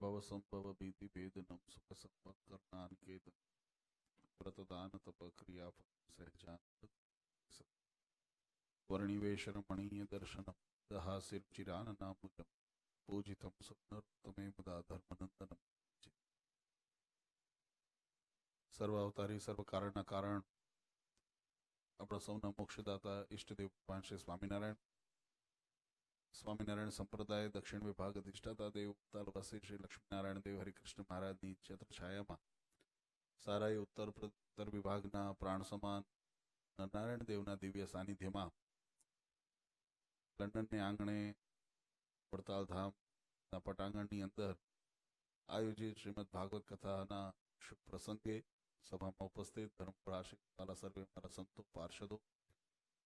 ભવસંભવ ભીતિ ભેદનમ સુખ સંપર્ક કરનાર કેતન વ્રતદાન તપ ક્રિયા સહેજાન વર્ણિવેશન મણીય દર્શનમ દહાસિર ચિરાન નામુજમ પૂજિતમ સુનરતમે મુદા ધર્મનંદનમ સર્વાવતારી સર્વ કારણના કારણ આપણા સૌના મોક્ષદાતા ઈષ્ટદેવ પાંચે સ્વામિનારાયણ સ્વામિનારાયણ સંપ્રદાય દક્ષિણ વિભાગ અધિષ્ઠાતા દેવ ઉત્તર પાસે શ્રી લક્ષ્મીનારાયણ દેવ હરિકૃષ્ણ મહારાજની છત્ર છાયામાં સારા ઉત્તર ઉત્તર વિભાગના પ્રાણ સમાન નારાયણ દેવના દિવ્ય સાનિધ્યમાં લંડનને આંગણે પડતાલ ધામના પટાંગણની અંદર આયોજિત શ્રીમદ ભાગવત કથાના શુભ પ્રસંગે સભામાં ઉપસ્થિત ધર્મપ્રાશ્રિત વાલા સર્વે મારા સંતો પાર્ષદો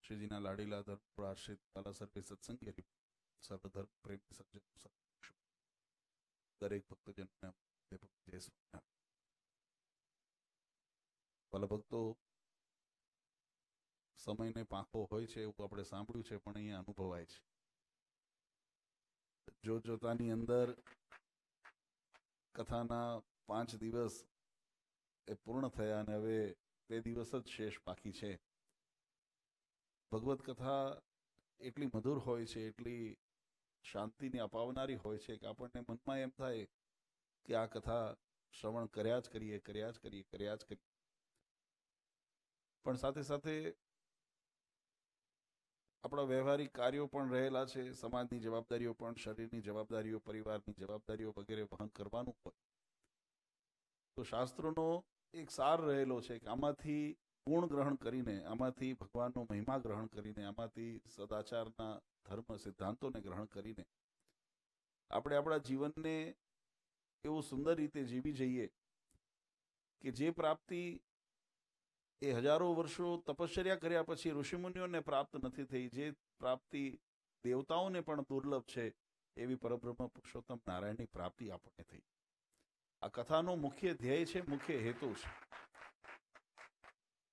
શ્રીજીના લાડીલા ધર્મપ્રાશ્રિત વાલા સર્વે સત્સંગી સર્વધર્મ પ્રેમ સજ્જન દરેક ભક્તજનને ભલે ભક્તો સમયને પાંખો હોય છે એવું આપણે સાંભળ્યું છે પણ અહીંયા અનુભવાય છે જો જોતાની અંદર કથાના પાંચ દિવસ એ પૂર્ણ થયા અને હવે તે દિવસ જ શેષ બાકી છે ભગવત કથા એટલી મધુર હોય છે એટલી શાંતિને અપાવનારી હોય છે કે આપણને મનમાં એમ થાય કે આ કથા શ્રવણ કર્યા જ કરીએ કર્યા જ કરીએ કર્યા જ કરીએ પણ સાથે સાથે આપણા વ્યવહારિક કાર્યો પણ રહેલા છે સમાજની જવાબદારીઓ પણ શરીરની જવાબદારીઓ પરિવારની જવાબદારીઓ વગેરે વહન કરવાનું હોય તો શાસ્ત્રોનો એક સાર રહેલો છે કે આમાંથી ગુણ ગ્રહણ કરીને આમાંથી ભગવાનનો મહિમા ગ્રહણ કરીને આમાંથી સદાચારના ધર્મ સિદ્ધાંતોને ગ્રહણ કરીને આપણે આપણા જીવનને એવું સુંદર રીતે જીવી જઈએ કે જે પ્રાપ્તિ એ હજારો વર્ષો તપશ્ચર્યા કર્યા પછી ઋષિમુનિઓને પ્રાપ્ત નથી થઈ જે પ્રાપ્તિ દેવતાઓને પણ દુર્લભ છે એવી પરબ્રહ્મ પુરુષોત્તમ નારાયણની પ્રાપ્તિ આપણને થઈ આ કથાનો મુખ્ય ધ્યેય છે મુખ્ય હેતુ છે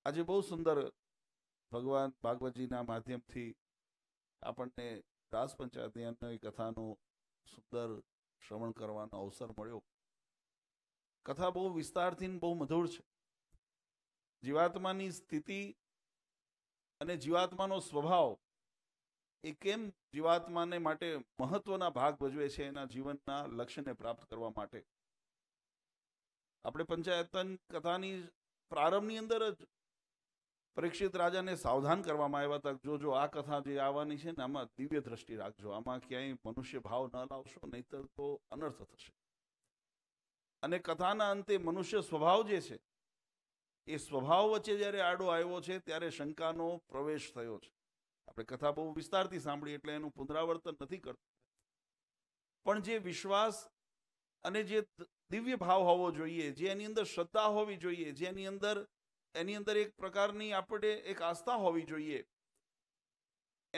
આજે બહુ સુંદર ભગવાન ભાગવતજીના માધ્યમથી આપણને દાસ પંચાયતની કથાનું સુંદર શ્રવણ કરવાનો અવસર મળ્યો કથા બહુ વિસ્તારથી બહુ મધુર છે જીવાત્માની સ્થિતિ અને જીવાત્માનો સ્વભાવ એ કેમ જીવાત્માને માટે મહત્વના ભાગ ભજવે છે એના જીવનના લક્ષ્યને પ્રાપ્ત કરવા માટે આપણે પંચાયતન કથાની પ્રારંભની અંદર જ પરીક્ષિત રાજાને સાવધાન કરવામાં આવ્યા હતા જોજો આ કથા જે આવવાની છે ને આમાં દિવ્ય દ્રષ્ટિ રાખજો આમાં ક્યાંય મનુષ્ય ભાવ ન લાવશો નહીતર તો અનર્થ થશે અને કથાના અંતે મનુષ્ય સ્વભાવ જે છે એ સ્વભાવ વચ્ચે જ્યારે આડો આવ્યો છે ત્યારે શંકાનો પ્રવેશ થયો છે આપણે કથા બહુ વિસ્તારથી સાંભળી એટલે એનું પુનરાવર્તન નથી કરતું પણ જે વિશ્વાસ અને જે દિવ્ય ભાવ હોવો જોઈએ જે એની અંદર શ્રદ્ધા હોવી જોઈએ જેની અંદર એની અંદર એક પ્રકારની આપણે એક આસ્થા હોવી જોઈએ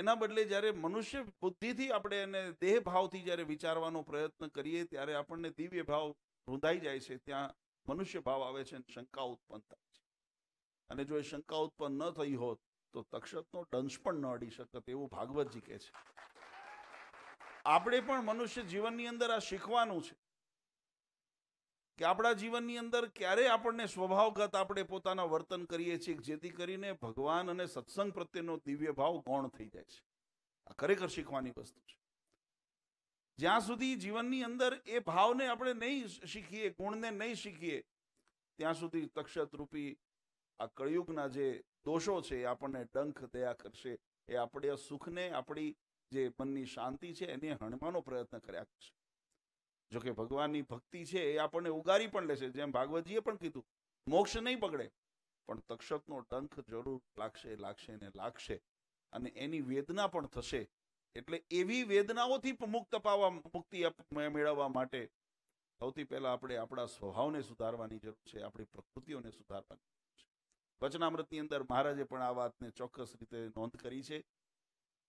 એના બદલે જ્યારે મનુષ્ય બુદ્ધિથી આપણે એને દેહ ભાવથી જ્યારે વિચારવાનો પ્રયત્ન કરીએ ત્યારે આપણને દિવ્ય ભાવ રૂંધાઈ જાય છે ત્યાં મનુષ્ય ભાવ આવે છે શંકા ઉત્પન્ન થાય છે અને જો એ શંકા ઉત્પન્ન ન થઈ હોત તો તક્ષકનો દંશ પણ ન અડી શકત એવું ભાગવતજી કહે છે આપણે પણ મનુષ્ય જીવનની અંદર આ શીખવાનું છે કે આપણા જીવનની અંદર ક્યારે આપણને સ્વભાવગત આપણે પોતાના વર્તન કરીએ છીએ જેથી કરીને ભગવાન અને સત્સંગ પ્રત્યેનો દિવ્ય ભાવ ગૌણ થઈ જાય છે આ ખરેખર શીખવાની વસ્તુ છે જ્યાં સુધી જીવનની અંદર એ ભાવને આપણે નહીં શીખીએ ગુણને નહીં શીખીએ ત્યાં સુધી તક્ષતરૂપી આ કળિયુગના જે દોષો છે એ આપણને ડંખ દયા કરશે એ આપણે સુખને આપણી જે મનની શાંતિ છે એને હણવાનો પ્રયત્ન કર્યા કરશે જોકે ભગવાનની ભક્તિ છે એ આપણને ઉગારી પણ લેશે જેમ ભાગવતજીએ પણ કીધું મોક્ષ નહીં બગડે પણ તક્ષકનો ટંખ જરૂર લાગશે લાગશે ને લાગશે અને એની વેદના પણ થશે એટલે એવી વેદનાઓથી મુક્ત પાવા મુક્તિ મેળવવા માટે સૌથી પહેલા આપણે આપણા સ્વભાવને સુધારવાની જરૂર છે આપણી પ્રકૃતિઓને સુધારવાની જરૂર છે વચનામૃતની અંદર મહારાજે પણ આ વાતને ચોક્કસ રીતે નોંધ કરી છે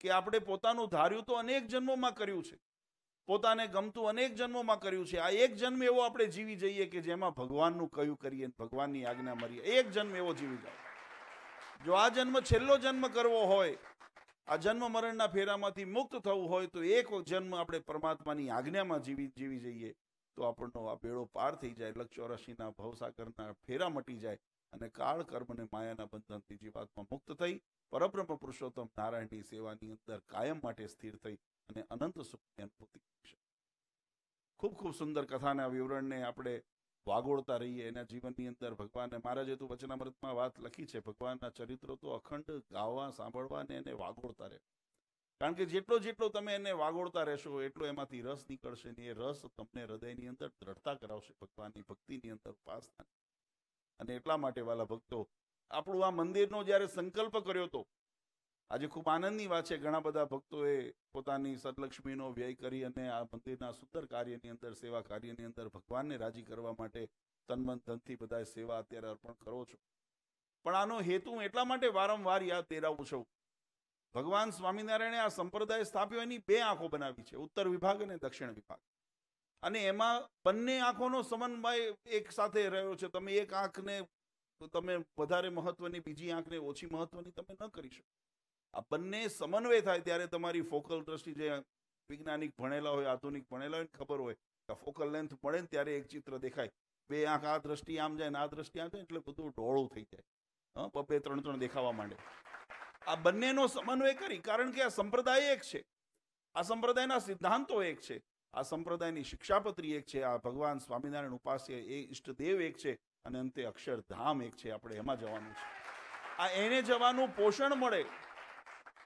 કે આપણે પોતાનું ધાર્યું તો અનેક જન્મોમાં કર્યું છે પોતાને ગમતું અનેક જન્મોમાં કર્યું છે આ એક જન્મ એવો આપણે જીવી જઈએ કે જેમાં ભગવાનનું કયું કરીએ ભગવાનની આજ્ઞા મરીએ એક જન્મ એવો જીવી જાય જો આ જન્મ છેલ્લો જન્મ કરવો હોય આ જન્મ મરણના ફેરામાંથી મુક્ત થવું હોય તો એક જન્મ આપણે પરમાત્માની આજ્ઞામાં જીવી જીવી જઈએ તો આપણનો આ બેડો પાર થઈ જાય લક્ષ ચોરાશીના ભવસાગરના ફેરા મટી જાય અને કાળ કર્મ અને માયાના બંધનથી જીવાત્મા મુક્ત થઈ પરબ્રહ્મ પુરુષોત્તમ નારાયણની સેવાની અંદર કાયમ માટે સ્થિર થઈ અને અનંત સુખની અનુભૂતિ ખૂબ ખૂબ સુંદર કથાના વિવરણને આપણે વાગોળતા રહીએ એના જીવનની અંદર ભગવાનને મહારાજે તો વચનામૃતમાં વાત લખી છે ભગવાનના ચરિત્રો તો અખંડ ગાવા સાંભળવા ને એને વાગોળતા રહે કારણ કે જેટલો જેટલો તમે એને વાગોળતા રહેશો એટલો એમાંથી રસ નીકળશે ને એ રસ તમને હૃદયની અંદર દ્રઢતા કરાવશે ભગવાનની ભક્તિની અંદર ઉપાસના અને એટલા માટે વાલા ભક્તો આપણું આ મંદિરનો જ્યારે સંકલ્પ કર્યો હતો આજે ખૂબ આનંદની વાત છે ઘણા બધા ભક્તોએ પોતાની સદલક્ષ્મીનો વ્યય કરી અને આ મંદિરના સુંદર કાર્યની અંદર સેવા કાર્યની અંદર ભગવાનને રાજી કરવા માટે તનમન ધનથી બધા સેવા અત્યારે અર્પણ કરો છો પણ આનો હેતુ એટલા માટે વારંવાર યાદ તેરાવું છું ભગવાન સ્વામિનારાયણે આ સંપ્રદાય સ્થાપ્યો એની બે આંખો બનાવી છે ઉત્તર વિભાગ અને દક્ષિણ વિભાગ અને એમાં બંને આંખોનો સમન્વય એક સાથે રહ્યો છે તમે એક આંખને તમે વધારે મહત્વની બીજી આંખને ઓછી મહત્વની તમે ન કરી શકો આ બંને સમન્વય થાય ત્યારે તમારી ફોકલ દ્રષ્ટિ જે વૈજ્ઞાનિક ભણેલા હોય આધુનિક ભણેલા હોય ખબર હોય કે ફોકલ લેન્થ ભણે ને ત્યારે એક ચિત્ર દેખાય બે આંખ આ દ્રષ્ટિ આમ જાય ને આ દ્રષ્ટિ આમ જાય એટલે બધું ઢોળું થઈ જાય પપ્પે ત્રણ ત્રણ દેખાવા માંડે આ બંનેનો સમન્વય કરી કારણ કે આ સંપ્રદાય એક છે આ સંપ્રદાયના સિદ્ધાંતો એક છે આ સંપ્રદાયની શિક્ષાપત્રી એક છે આ ભગવાન સ્વામિનારાયણ ઉપાસ્ય એ ઈષ્ટ દેવ એક છે અને અંતે અક્ષરધામ એક છે આપણે એમાં જવાનું છે આ એને જવાનું પોષણ મળે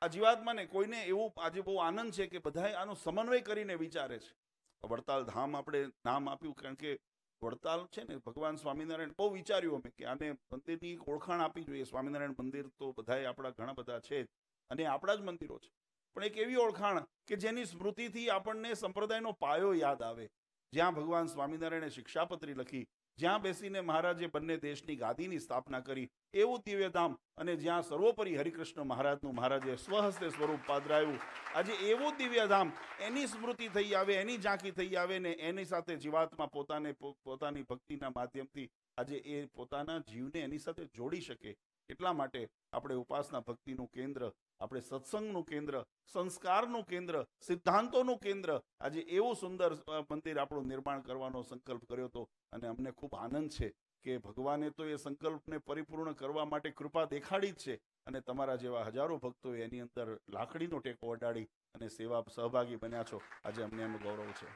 આ જીવાત્માને કોઈને એવું આજે બહુ આનંદ છે કે બધાએ આનો સમન્વય કરીને વિચારે છે વડતાલ ધામ આપણે નામ આપ્યું કારણ કે વડતાલ છે ને ભગવાન સ્વામિનારાયણ બહુ વિચાર્યું અમે કે આને મંદિરની ઓળખાણ આપી જોઈએ સ્વામિનારાયણ મંદિર તો બધાએ આપણા ઘણા બધા છે અને આપણા જ મંદિરો છે પણ એક એવી ઓળખાણ કે જેની સ્મૃતિથી આપણને સંપ્રદાયનો પાયો યાદ આવે જ્યાં ભગવાન સ્વામિનારાયણે શિક્ષાપત્રી લખી જ્યાં બેસીને મહારાજે બંને દેશની ગાદીની સ્થાપના કરી એવું દિવ્યધામ અને જ્યાં સર્વોપરી હરિકૃષ્ણ મહારાજનું મહારાજે સ્વહસ્તે સ્વરૂપ પાદરાયું આજે એવું દિવ્યધામ એની સ્મૃતિ થઈ આવે એની ઝાંકી થઈ આવે ને એની સાથે જીવાત્મા પોતાને પોતાની ભક્તિના માધ્યમથી આજે એ પોતાના જીવને એની સાથે જોડી શકે એટલા માટે આપણે ઉપાસના ભક્તિનું કેન્દ્ર આપણે સત્સંગનું કેન્દ્ર સંસ્કારનું કેન્દ્ર સિદ્ધાંતોનું કેન્દ્ર આજે એવું સુંદર મંદિર આપણું નિર્માણ કરવાનો સંકલ્પ કર્યો હતો અને અમને ખૂબ આનંદ છે કે ભગવાને તો એ સંકલ્પને પરિપૂર્ણ કરવા માટે કૃપા દેખાડી જ છે અને તમારા જેવા હજારો ભક્તો એની અંદર લાકડીનો ટેકો અડાડી અને સેવા સહભાગી બન્યા છો આજે અમને એનું ગૌરવ છે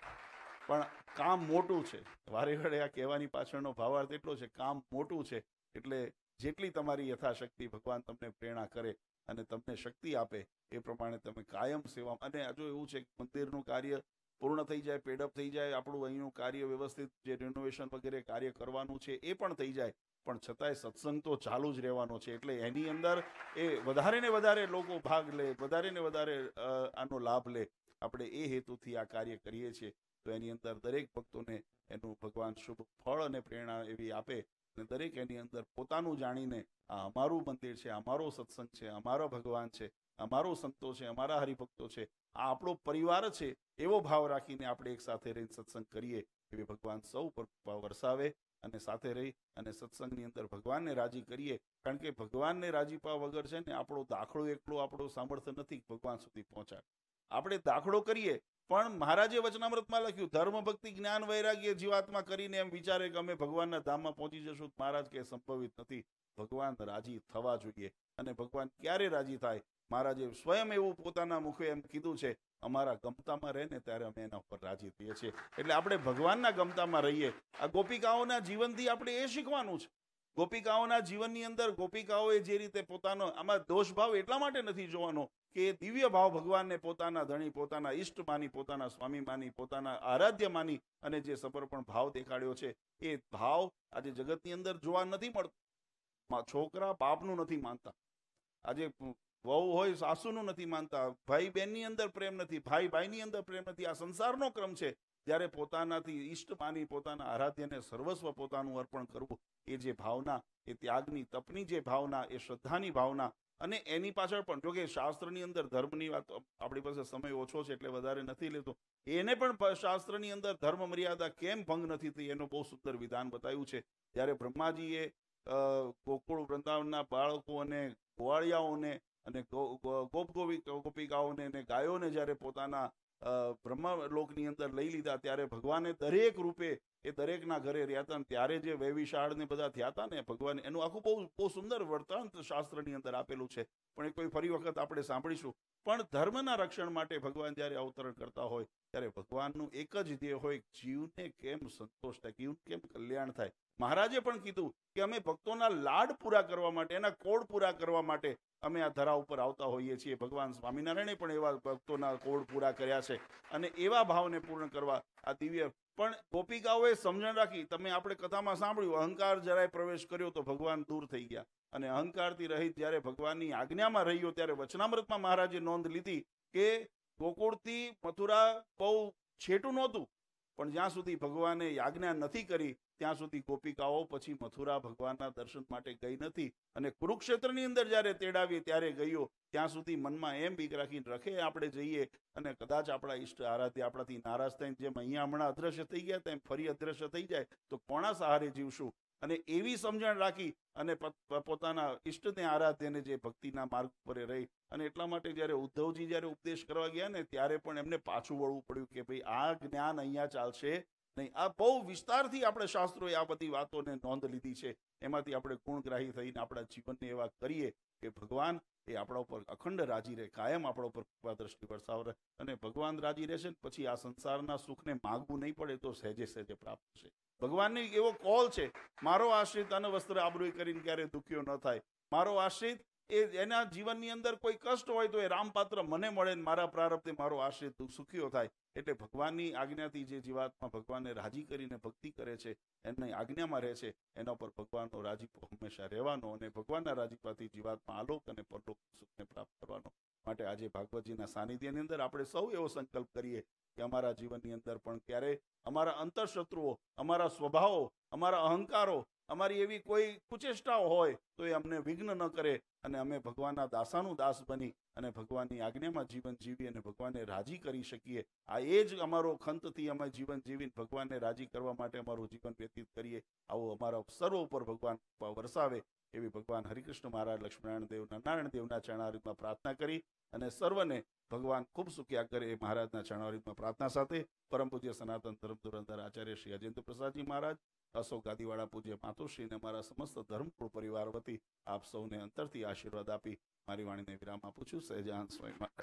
પણ કામ મોટું છે વારે ઘડે આ કહેવાની પાછળનો ભાવાર્થ એટલો છે કામ મોટું છે એટલે જેટલી તમારી યથાશક્તિ ભગવાન તમને પ્રેરણા કરે અને તમને શક્તિ આપે એ પ્રમાણે તમે કાયમ સેવા અને હજુ એવું છે કે મંદિરનું કાર્ય પૂર્ણ થઈ જાય પેડઅપ થઈ જાય આપણું અહીંનું કાર્ય વ્યવસ્થિત જે રિનોવેશન વગેરે કાર્ય કરવાનું છે એ પણ થઈ જાય પણ છતાંય સત્સંગ તો ચાલુ જ રહેવાનો છે એટલે એની અંદર એ વધારે ને વધારે લોકો ભાગ લે વધારે ને વધારે આનો લાભ લે આપણે એ હેતુથી આ કાર્ય કરીએ છીએ તો એની અંદર દરેક ભક્તોને એનું ભગવાન શુભ ફળ અને પ્રેરણા એવી આપે અને દરેક એની અંદર પોતાનું જાણીને આ અમારું મંદિર છે અમારો સત્સંગ છે અમારો ભગવાન છે અમારો સંતો છે અમારા હરિભક્તો છે આ આપણો પરિવાર છે એવો ભાવ રાખીને આપણે એક સાથે રહીને સત્સંગ કરીએ એવી ભગવાન સૌ પર વરસાવે અને સાથે રહી અને સત્સંગની અંદર ભગવાનને રાજી કરીએ કારણ કે ભગવાનને રાજીપા વગર છે ને આપણો દાખલો એકલો આપણો સામર્થ્ય નથી ભગવાન સુધી પહોંચાડે આપણે દાખલો કરીએ પણ મહારાજે વચનામૃતમાં લખ્યું ધર્મ ભક્તિ જ્ઞાન વૈરાગ્ય જીવાત્મા કરીને એમ વિચારે કે અમે ભગવાનના ધામમાં પહોંચી જશું મહારાજ કે સંભવિત નથી ભગવાન રાજી થવા જોઈએ અને ભગવાન ક્યારે રાજી થાય મહારાજે સ્વયં એવું પોતાના મુખે એમ કીધું છે અમારા ગમતામાં રહે ને ત્યારે અમે એના ઉપર રાજી થઈએ છીએ એટલે આપણે ભગવાનના ગમતામાં રહીએ આ ગોપિકાઓના જીવનથી આપણે એ શીખવાનું છે ગોપિકાઓના જીવનની અંદર ગોપિકાઓએ જે રીતે પોતાનો આમાં દોષભાવ એટલા માટે નથી જોવાનો કે એ દિવ્ય ભાવ ભગવાનને પોતાના ધણી પોતાના ઈષ્ટ માની પોતાના સ્વામી માની પોતાના આરાધ્ય માની અને જે સમર્પણ ભાવ દેખાડ્યો છે એ ભાવ આજે જગતની અંદર જોવા નથી મળતો છોકરા બાપનું નથી માનતા આજે વહુ હોય સાસુનું નથી માનતા ભાઈ બહેનની અંદર પ્રેમ નથી ભાઈ ભાઈની અંદર પ્રેમ નથી આ સંસારનો ક્રમ છે ત્યારે પોતાનાથી ઈષ્ટ માની પોતાના આરાધ્યને સર્વસ્વ પોતાનું અર્પણ કરવું એ જે ભાવના એ ત્યાગની તપની જે ભાવના એ શ્રદ્ધાની ભાવના અને એની પાછળ પણ જોકે શાસ્ત્રની અંદર ધર્મની વાત આપણી પાસે સમય ઓછો છે એટલે વધારે નથી લેતો એને પણ શાસ્ત્રની અંદર ધર્મ મર્યાદા કેમ ભંગ નથી થઈ એનો બહુ સુંદર વિધાન બતાવ્યું છે જ્યારે બ્રહ્માજીએ ગોકુળ વૃંદાવનના બાળકો અને ગોવાળિયાઓને અને ગોપ ગોપી ગોપિકાઓને અને ગાયોને જ્યારે પોતાના બ્રહ્મલોકની અંદર લઈ લીધા ત્યારે ભગવાને દરેક રૂપે એ દરેકના ઘરે રહ્યા હતા ત્યારે જે વૈવિશાળ ને બધા થયા હતા ને ભગવાન એનું આખું બહુ બહુ સુંદર વર્તાંત શાસ્ત્રની અંદર આપેલું છે પણ એ કોઈ ફરી વખત આપણે સાંભળીશું પણ ધર્મના રક્ષણ માટે ભગવાન જ્યારે અવતરણ કરતા હોય ત્યારે ભગવાનનું એક જ ધ્યેય હોય જીવને કેમ સંતોષ થાય જીવ કેમ કલ્યાણ થાય મહારાજે પણ કીધું કે અમે ભક્તોના લાડ પૂરા કરવા માટે એના કોડ પૂરા કરવા માટે અમે આ ધરા ઉપર આવતા હોઈએ છીએ ભગવાન સ્વામિનારાયણે પણ એવા ભક્તોના કોડ પૂરા કર્યા છે અને એવા ભાવને પૂર્ણ કરવા આ દિવ્ય પણ ગોપિકાઓએ સમજણ રાખી તમે આપણે કથામાં સાંભળ્યું અહંકાર જરાય પ્રવેશ કર્યો તો ભગવાન દૂર થઈ ગયા અને અહંકારથી રહી જ્યારે ભગવાનની આજ્ઞામાં રહ્યો ત્યારે વચનામૃતમાં મહારાજે નોંધ લીધી કે ગોકુળથી મથુરા બહુ છેટું નહોતું પણ જ્યાં સુધી ભગવાને યાજ્ઞા નથી કરી ત્યાં સુધી ગોપિકાઓ પછી મથુરા ભગવાનના દર્શન માટે ગઈ નથી અને કુરુક્ષેત્રની અંદર જ્યારે તેડાવી ત્યારે ગયો ત્યાં સુધી મનમાં એમ બીક રાખી રખે આપણે જઈએ અને કદાચ આપણા ઈષ્ટ આરાધ્ય આપણાથી નારાજ થઈને જેમ અહીંયા હમણાં અદ્રશ્ય થઈ ગયા તેમ ફરી અદ્રશ્ય થઈ જાય તો કોણા સહારે જીવશું અને એવી સમજણ રાખી અને પોતાના ઈષ્ટને આરાધ્યને જે ભક્તિના માર્ગ પર રહી અને એટલા માટે જ્યારે ઉદ્ધવજી જ્યારે ઉપદેશ કરવા ગયા ને ત્યારે પણ એમને પાછું વળવું પડ્યું કે ભાઈ આ જ્ઞાન અહીંયા ચાલશે નહીં આ બહુ વિસ્તારથી આપણે શાસ્ત્રોએ આ બધી વાતોને નોંધ લીધી છે એમાંથી આપણે ગુણગ્રાહી થઈને આપણા જીવનને એવા કરીએ કે ભગવાન એ આપણા ઉપર અખંડ રાજી રહે કાયમ આપણા ઉપર કૃપા દ્રષ્ટિ વરસાવ અને ભગવાન રાજી રહેશે પછી આ સંસારના સુખને માગવું નહીં પડે તો સહેજે સહેજે પ્રાપ્ત છે ભગવાનની એવો કોલ છે મારો આશ્રિત અન્ન વસ્ત્ર આબરૂ કરીને ક્યારેય દુખ્યો ન થાય મારો આશ્રિત એ એના જીવનની અંદર કોઈ કષ્ટ હોય તો એ રામપાત્ર મને મળે ને મારા પ્રારબ્ધે મારો આશ્રિત સુખીઓ થાય એટલે ભગવાનની આજ્ઞાથી જે જીવાત્મા ભગવાનને રાજી કરીને ભક્તિ કરે છે એમની આજ્ઞામાં રહે છે એના પર ભગવાનનો રાજીપો હંમેશા રહેવાનો અને ભગવાનના રાજીપાથી જીવાત્મા આલોક અને પરલોક સુખને પ્રાપ્ત કરવાનો માટે આજે ભાગવતજીના સાનિધ્યની અંદર આપણે સૌ એવો સંકલ્પ કરીએ કે અમારા જીવનની અંદર પણ ક્યારે અમારા અંતરશત્રુઓ અમારા સ્વભાવો અમારા અહંકારો અમારી એવી કોઈ કુચેષ્ટાઓ હોય તો એ અમને વિઘ્ન ન કરે અને અમે ભગવાનના દાસાનું દાસ બની અને ભગવાનની આજ્ઞામાં જીવન જીવી અને ભગવાનને રાજી કરી શકીએ આ એ જ અમારો ખંતથી અમે જીવન જીવીને ભગવાનને રાજી કરવા માટે અમારું જીવન વ્યતીત કરીએ આવો અમારા સર્વ ઉપર ભગવાન વરસાવે એવી ભગવાન હરિકૃષ્ણ મહારાજ લક્ષ્મીનારાયણ દેવના નારાયણ દેવના ચરણારીમાં પ્રાર્થના કરી અને સર્વને ભગવાન ખૂબ સુખ્યા કરે એ મહારાજના ચરણાવરીમાં પ્રાર્થના સાથે પરમ પૂજ્ય સનાતન ધર્મ ધુરંધર આચાર્ય શ્રી અજેન્દ્ર પ્રસાદજી મહારાજ અશોક ગાદીવાડા પૂજ્ય માતુશ્રી અને મારા સમસ્ત ધર્મપુર પરિવાર વતી આપ સૌને અંતરથી આશીર્વાદ આપી મારી વાણીને વિરામ આપું છું સહેજાન સ્વામી